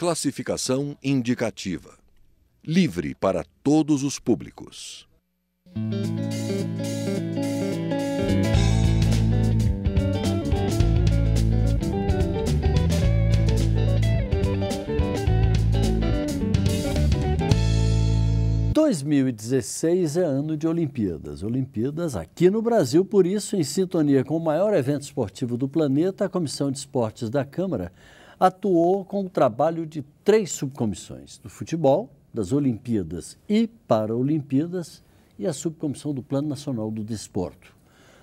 Classificação indicativa. Livre para todos os públicos. Dois mil e 2016 é ano de Olimpíadas. Olimpíadas aqui no Brasil, por isso, em sintonia com o maior evento esportivo do planeta, a Comissão de Esportes da Câmara atuou com o trabalho de três subcomissões: do futebol, das Olimpíadas e Paralimpíadas e a subcomissão do Plano Nacional do Desporto.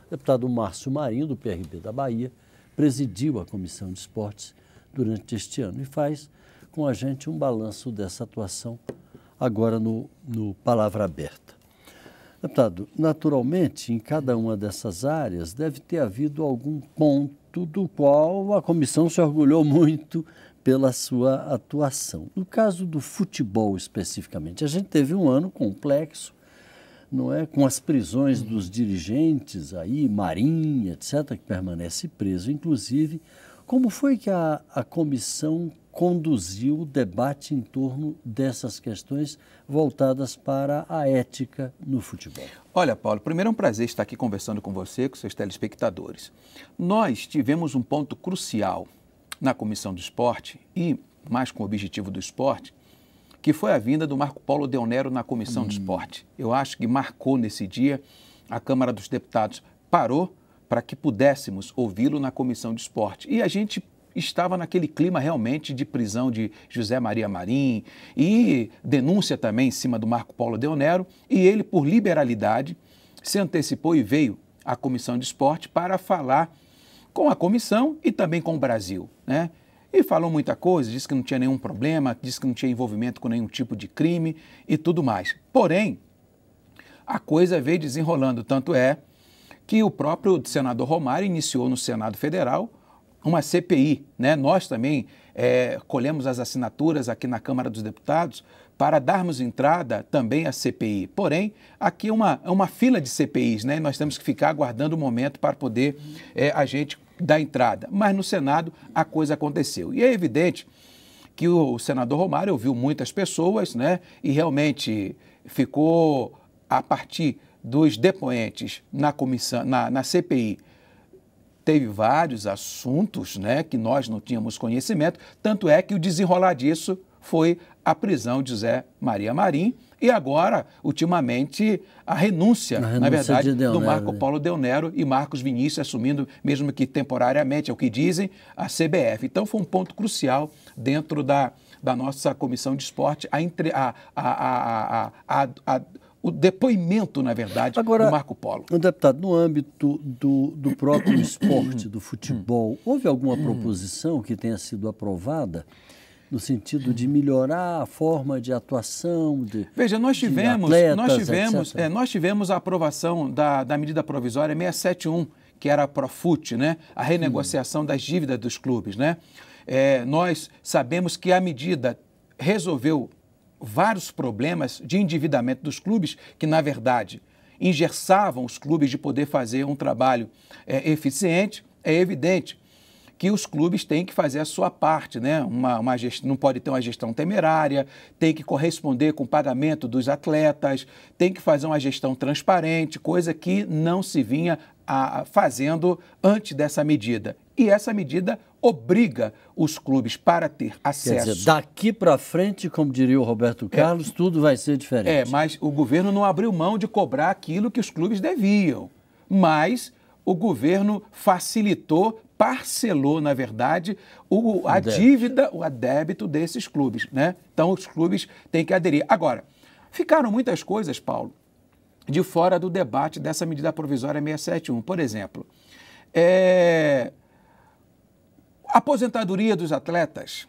O deputado Márcio Marinho, do PRB da Bahia, presidiu a Comissão de Esportes durante este ano e faz com a gente um balanço dessa atuação agora no, no Palavra Aberta. Deputado, naturalmente, em cada uma dessas áreas deve ter havido algum ponto do qual a comissão se orgulhou muito pela sua atuação. No caso do futebol especificamente, a gente teve um ano complexo, não é, com as prisões dos dirigentes aí, Marinha etc, que permanece preso, inclusive, como foi que a, a comissão conduziu o debate em torno dessas questões voltadas para a ética no futebol. Olha, Paulo, primeiro é um prazer estar aqui conversando com você, com seus telespectadores. Nós tivemos um ponto crucial na Comissão do Esporte e mais com o objetivo do esporte, que foi a vinda do Marco Paulo Deonero na Comissão hum. do Esporte. Eu acho que marcou nesse dia a Câmara dos Deputados parou para que pudéssemos ouvi-lo na Comissão de Esporte. E a gente estava naquele clima realmente de prisão de José Maria Marim e denúncia também em cima do Marco Paulo Deonero, e ele, por liberalidade, se antecipou e veio à Comissão de Esporte para falar com a comissão e também com o Brasil, né? E falou muita coisa, disse que não tinha nenhum problema, disse que não tinha envolvimento com nenhum tipo de crime e tudo mais. Porém, a coisa veio desenrolando, tanto é que o próprio senador Romário iniciou no Senado Federal uma CPI. Né? Nós também é, colhemos as assinaturas aqui na Câmara dos Deputados para darmos entrada também à CPI. Porém, aqui é uma, é uma fila de CPIs, né? nós temos que ficar aguardando o momento para poder é, a gente dar entrada. Mas no Senado a coisa aconteceu. E é evidente que o senador Romário ouviu muitas pessoas né? e realmente ficou a partir dos depoentes na comissão, na, na CPI teve vários assuntos né, que nós não tínhamos conhecimento, tanto é que o desenrolar disso foi a prisão de Zé Maria Marim e agora, ultimamente, a renúncia, renúncia na verdade, de do Marco né? Paulo Del Nero e Marcos Vinícius assumindo, mesmo que temporariamente, é o que dizem, a CBF. Então foi um ponto crucial dentro da, da nossa comissão de esporte a, entre, a, a, a, a, a, a o depoimento, na verdade, Agora, do Marco Polo. Deputado, no âmbito do, do próprio esporte, do futebol, houve alguma proposição que tenha sido aprovada? no sentido de melhorar a forma de atuação de veja nós tivemos atletas, nós tivemos é, nós tivemos a aprovação da, da medida provisória 671 que era a profute né a renegociação hum. das dívidas dos clubes né é, nós sabemos que a medida resolveu vários problemas de endividamento dos clubes, que, na verdade, engerçavam os clubes de poder fazer um trabalho é, eficiente, é evidente que os clubes têm que fazer a sua parte, né? Uma, uma não pode ter uma gestão temerária, tem que corresponder com o pagamento dos atletas, tem que fazer uma gestão transparente, coisa que não se vinha a, a, fazendo antes dessa medida. E essa medida obriga os clubes para ter acesso. Quer dizer, daqui para frente, como diria o Roberto é. Carlos, é, tudo vai ser diferente. É, mas o governo não abriu mão de cobrar aquilo que os clubes deviam. Mas o governo facilitou, parcelou, na verdade, o, a dívida, o débito desses clubes. Né? Então, os clubes têm que aderir. Agora, ficaram muitas coisas, Paulo, de fora do debate dessa medida provisória 671. Por exemplo, é, Aposentadoria dos atletas.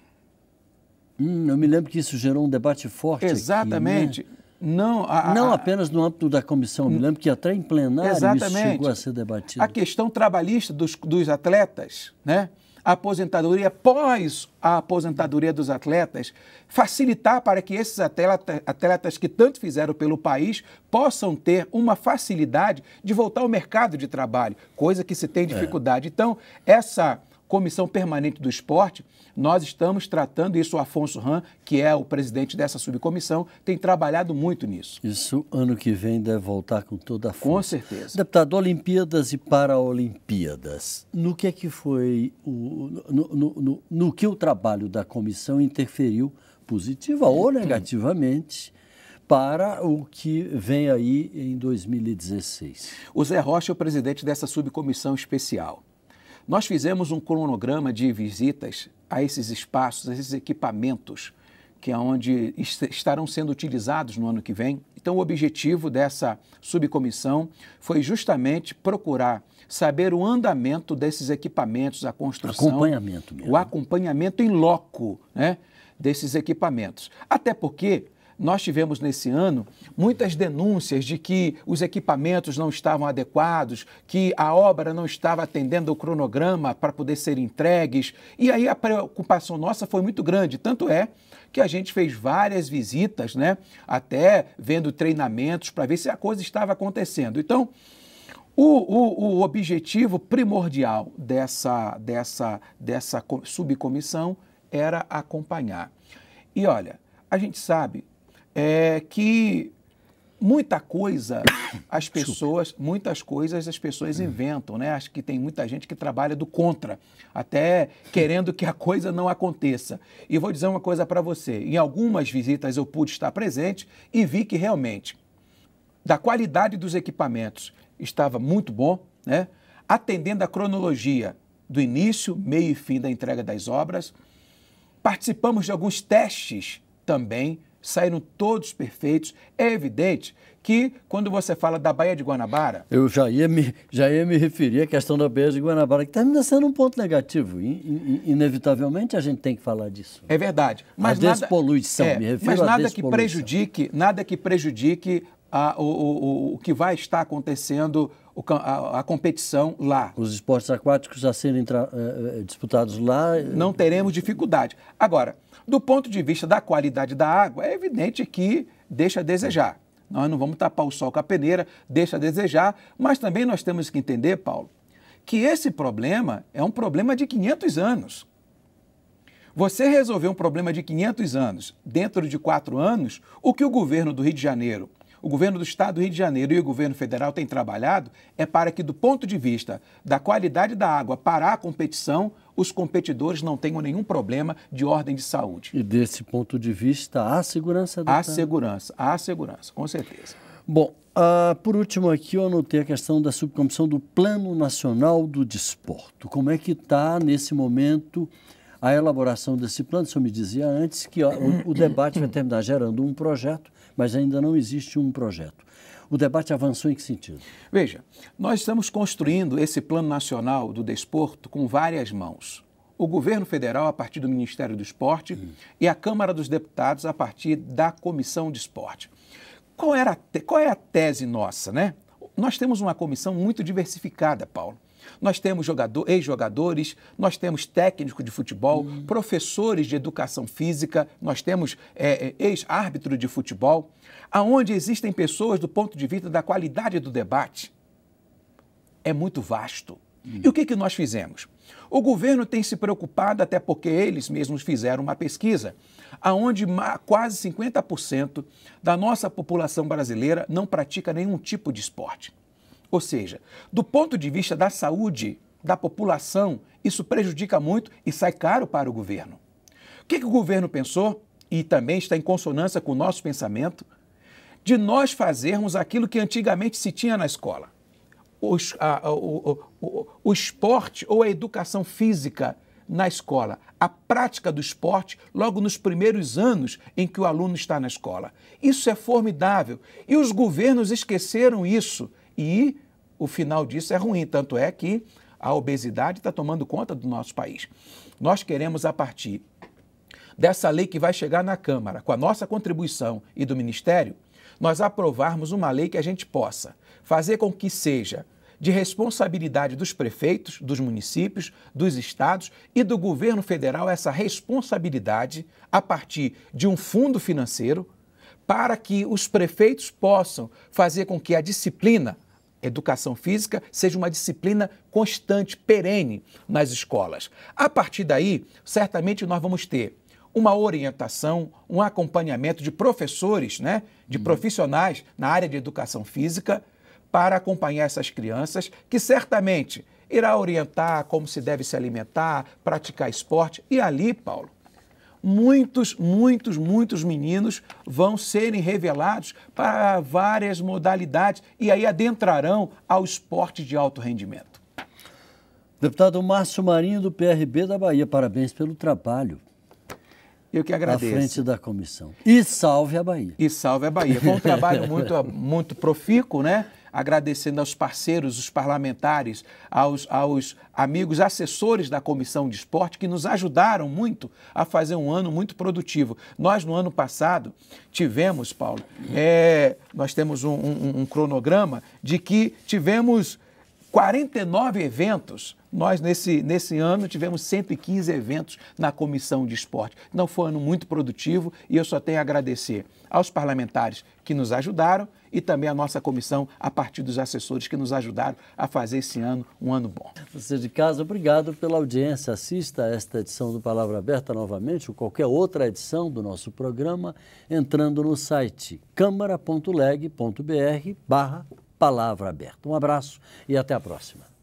Hum, eu me lembro que isso gerou um debate forte. Exatamente. Aqui, né? Não, a, não apenas no âmbito da comissão, eu me lembro que até em plenário exatamente. isso chegou a ser debatido. A questão trabalhista dos, dos atletas, né? a aposentadoria pós a aposentadoria dos atletas, facilitar para que esses atleta, atletas que tanto fizeram pelo país possam ter uma facilidade de voltar ao mercado de trabalho, coisa que se tem é. dificuldade. É. Então, essa Comissão Permanente do Esporte, nós estamos tratando isso. O Afonso Ram, que é o presidente dessa subcomissão, tem trabalhado muito nisso. Isso ano que vem deve voltar com toda a força. Com certeza. Deputado, Olimpíadas e Paralimpíadas. No que é que foi o. No, no, no, no que o trabalho da comissão interferiu positiva ou negativamente? para o que vem aí em 2016. O Zé Rocha é o presidente dessa subcomissão especial. Nós fizemos um cronograma de visitas a esses espaços, a esses equipamentos, que é onde estarão sendo utilizados no ano que vem. Então, o objetivo dessa subcomissão foi justamente procurar saber o andamento desses equipamentos, a construção. Acompanhamento mesmo. O acompanhamento em loco né, desses equipamentos. Até porque nós tivemos nesse ano muitas denúncias de que os equipamentos não estavam adequados, que a obra não estava atendendo o cronograma para poder ser entregues. E aí a preocupação nossa foi muito grande. Tanto é que a gente fez várias visitas, né? Até vendo treinamentos para ver se a coisa estava acontecendo. Então, o, o, o, objetivo primordial dessa, dessa, dessa subcomissão era acompanhar. E olha, a gente sabe é que muita coisa as pessoas, muitas coisas as pessoas hum. inventam, né? Acho que tem muita gente que trabalha do contra, até querendo que a coisa não aconteça. E vou dizer uma coisa para você, em algumas visitas eu pude estar presente e vi que realmente da qualidade dos equipamentos estava muito bom, né? Atendendo a cronologia do início, meio e fim da entrega das obras, participamos de alguns testes também saíram todos perfeitos. É evidente que quando você fala da Baía de Guanabara. Eu já ia me, já ia me referir à questão da Baía de Guanabara, que termina sendo um ponto negativo. In, in, inevitavelmente a gente tem que falar disso. É verdade. Mas a nada, despoluição, é, me refiro Mas nada que prejudique, nada que prejudique a, o, o, o que vai estar acontecendo a, a, competição lá. Os esportes aquáticos a serem uh, disputados lá. Eh, não teremos dificuldade. Agora, do ponto de vista da qualidade da água, é evidente que deixa a desejar. Nós não vamos tapar o sol com a peneira, deixa a desejar, mas também nós temos que entender, Paulo, que esse problema é um problema de 500 anos. Você resolveu um problema de 500 anos dentro de quatro anos, o que o governo do Rio de Janeiro o governo do Estado do Rio de Janeiro e o governo federal têm trabalhado é para que, do ponto de vista da qualidade da água para a competição, os competidores não tenham nenhum problema de ordem de saúde. E desse ponto de vista, há segurança? Há segurança, há segurança, com certeza. Bom, uh, por último aqui eu anotei a questão da subcomissão do Plano Nacional do Desporto. Como é que está nesse momento a elaboração desse plano. O senhor me dizia antes que ó, o, o debate vai terminar gerando um projeto, mas ainda não existe um projeto. O debate avançou em que sentido? Veja, nós estamos construindo esse Plano Nacional do Desporto com várias mãos. O governo federal, a partir do Ministério do Esporte, hum. e a Câmara dos Deputados, a partir da Comissão de Esporte. Qual, era qual é a tese nossa, né? Nós temos uma comissão muito diversificada, Paulo. Nós temos jogador, ex-jogadores, nós temos técnico de futebol, uhum. professores de educação física, nós temos é, é, ex-árbitro de futebol, aonde existem pessoas do ponto de vista da qualidade do debate. É muito vasto. Uhum. E o que, que nós fizemos? O governo tem se preocupado, até porque eles mesmos fizeram uma pesquisa, aonde quase 50% da nossa população brasileira não pratica nenhum tipo de esporte. Ou seja, do ponto de vista da saúde da população, isso prejudica muito e sai caro para o governo. O que, que o governo pensou, e também está em consonância com o nosso pensamento, de nós fazermos aquilo que antigamente se tinha na escola. Os, a, o, o, o, esporte ou a educação física na escola, a prática do esporte logo nos primeiros anos em que o aluno está na escola. Isso é formidável e os governos esqueceram isso e o final disso é ruim. Tanto é que a obesidade está tomando conta do nosso país. Nós queremos, a partir dessa lei que vai chegar na Câmara, com a nossa contribuição e do Ministério, nós aprovarmos uma lei que a gente possa fazer com que seja de responsabilidade dos prefeitos, dos municípios, dos estados e do governo federal essa responsabilidade a partir de um fundo financeiro para que os prefeitos possam fazer com que a disciplina educação física seja uma disciplina constante, perene nas escolas. A partir daí, certamente nós vamos ter uma orientação, um acompanhamento de professores, né, de uhum. profissionais na área de educação física para acompanhar essas crianças que certamente irá orientar como se deve se alimentar, praticar esporte e ali, Paulo, muitos, muitos, muitos meninos vão serem revelados para várias modalidades e aí adentrarão ao esporte de alto rendimento. Deputado Márcio Marinho, do PRB da Bahia, parabéns pelo trabalho. Eu que agradeço. À frente da comissão. E salve a Bahia. E salve a Bahia. Foi um trabalho muito, muito profícuo, né? agradecendo aos parceiros, os parlamentares, aos, aos amigos assessores da Comissão de Esporte que nos ajudaram muito a fazer um ano muito produtivo. Nós, no ano passado, tivemos, Paulo, é, nós temos um, um, um cronograma de que tivemos 49 eventos. Nós, nesse, nesse ano, tivemos 115 eventos na Comissão de Esporte. Não foi um ano muito produtivo e eu só tenho a agradecer aos parlamentares que nos ajudaram e também à nossa comissão, a partir dos assessores que nos ajudaram a fazer esse ano um ano bom. Você de casa, obrigado pela audiência. Assista a esta edição do Palavra Aberta novamente ou qualquer outra edição do nosso programa entrando no site câmara.leg.br barra Palavra Aberta. Um abraço e até a próxima.